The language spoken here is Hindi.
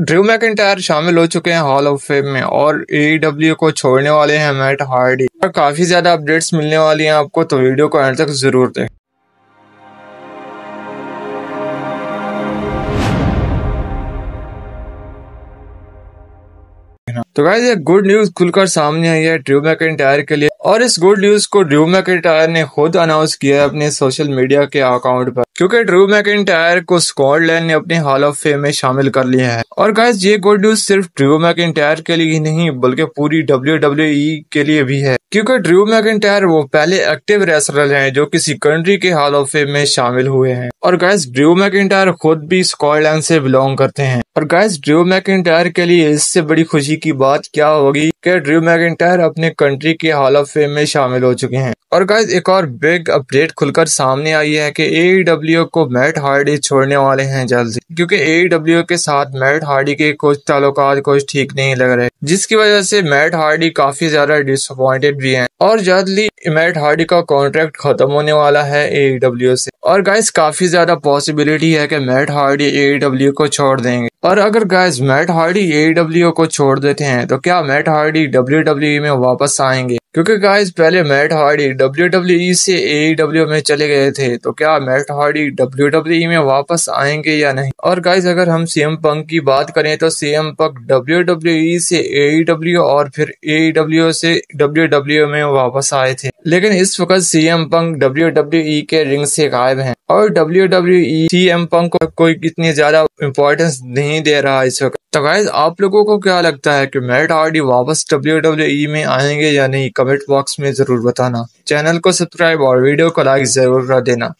ड्रू मैकेंटायर शामिल हो चुके हैं हॉल ऑफ फेम में और एडब्ल्यू e को छोड़ने वाले हैं मैट हार्डी और काफी ज्यादा अपडेट्स मिलने वाली हैं आपको तो वीडियो को एंड तक जरूर देखें ना हाँ। तो गाइस एक गुड न्यूज खुलकर सामने आई है ड्रू टायर के लिए और इस गुड न्यूज को ड्रू टायर ने खुद अनाउंस किया है अपने सोशल मीडिया के अकाउंट पर क्योंकि ड्रू टायर को स्कॉटलैंड ने अपने हॉल ऑफ फेम में शामिल कर लिया है और गाइस ये गुड न्यूज सिर्फ ड्रू टायर के लिए ही नहीं बल्कि पूरी डब्ल्यू e के लिए भी है क्योंकि ड्रू टायर वो पहले एक्टिव रेसलर हैं जो किसी कंट्री के हॉल ऑफ फेम में शामिल हुए हैं और गाइस ड्रू टायर खुद भी स्कॉटलैंड से बिलोंग करते हैं और गाइस ड्रू मैकइंटायर के लिए इससे बड़ी खुशी की बात क्या होगी कि ड्रू मैकइंटायर अपने कंट्री के हॉल ऑफ फेम में शामिल हो चुके हैं और गाइस एक और बिग अपडेट खुलकर सामने आई है कि एईडब्ल्यू e को मैट हार्डी छोड़ने वाले हैं जल्द क्योंकि एईडब्ल्यू e के साथ मैट हार्डी के कुछ ताल्लुक कुछ ठीक नहीं लग रहे जिसकी वजह से मैट हार्डी काफी ज्यादा डिसअपॉइंटेड भी है और जल्द ही मैट हार्डी का कॉन्ट्रैक्ट खत्म होने वाला है एईडब्ल्यू e से और गाइस काफी ज्यादा पॉसिबिलिटी है कि मैट हार्डी एईडब्ल्यू को छोड़ देंगे और अगर गाइस मैट हार्डी एडब्ल्यू को छोड़ देते हैं तो क्या मैट हार्डी डब्ल्यू डब्ल्यू में वापस आएंगे क्योंकि गाइस पहले मैट हार्डी डब्ल्यू डब्ल्यू से डब्ल्यू e में चले गए थे तो क्या मैट हार्डी डब्ल्यू डब्ल्यू में वापस आएंगे या नहीं और गाइस अगर हम सीएम पंक की बात करें तो सीएम पंक डब्ल्यू डब्ल्यू से डब्ल्यू e और फिर डब्ल्यू e से डब्ल्यू डब्ल्यू में वापस आए थे लेकिन इस वक्त सीएम पंक डब्ल्यू डब्ल्यू के रिंग से गायब है और W W E M Punk को कोई कितनी ज्यादा इम्पोर्टेंस नहीं नहीं दे रहा इस वक्त तो गाइज आप लोगों को क्या लगता है कि मैट हार्डी वापस डब्ल्यू डब्ल्यू e में आएंगे या नहीं कमेंट बॉक्स में जरूर बताना चैनल को सब्सक्राइब और वीडियो को लाइक जरूर कर देना